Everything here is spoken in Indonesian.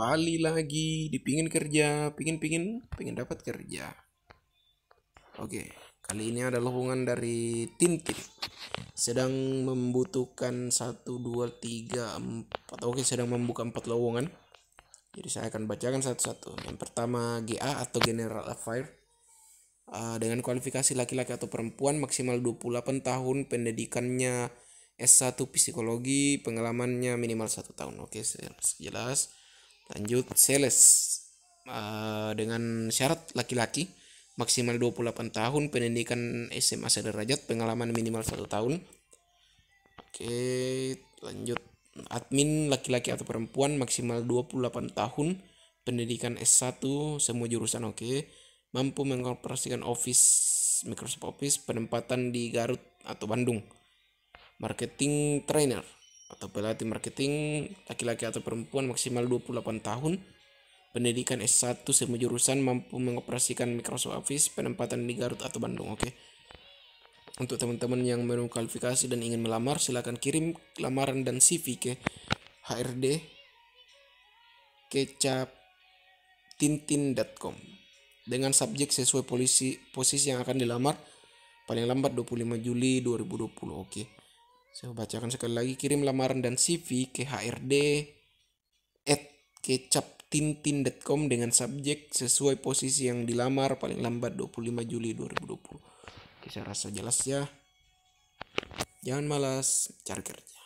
kembali lagi dipingin kerja pingin pingin pingin dapat kerja oke kali ini ada hubungan dari Tintin sedang membutuhkan satu dua tiga empat oke sedang membuka empat lowongan jadi saya akan bacakan satu-satu yang pertama GA atau General Affair uh, dengan kualifikasi laki-laki atau perempuan maksimal 28 tahun pendidikannya S1 psikologi, pengalamannya minimal satu tahun. Oke, jelas lanjut sales uh, dengan syarat laki-laki maksimal 28 tahun pendidikan SMA sederajat pengalaman minimal satu tahun oke lanjut admin laki-laki atau perempuan maksimal 28 tahun pendidikan S1 semua jurusan oke mampu mengoperasikan office Microsoft Office penempatan di Garut atau Bandung marketing trainer atau pelatih marketing laki-laki atau perempuan maksimal 28 tahun, pendidikan S1 semua jurusan mampu mengoperasikan Microsoft Office penempatan di Garut atau Bandung, oke. Okay? Untuk teman-teman yang menunggu kualifikasi dan ingin melamar, silahkan kirim lamaran dan CV ke HRD kecap tintin.com dengan subjek sesuai polisi posisi yang akan dilamar paling lambat 25 Juli 2020. Oke. Okay. Saya bacakan sekali lagi kirim lamaran dan CV ke HRD at kecaptintin.com dengan subjek sesuai posisi yang dilamar paling lambat 25 Juli 2020. Oke, saya rasa jelas ya. Jangan malas cari kerja.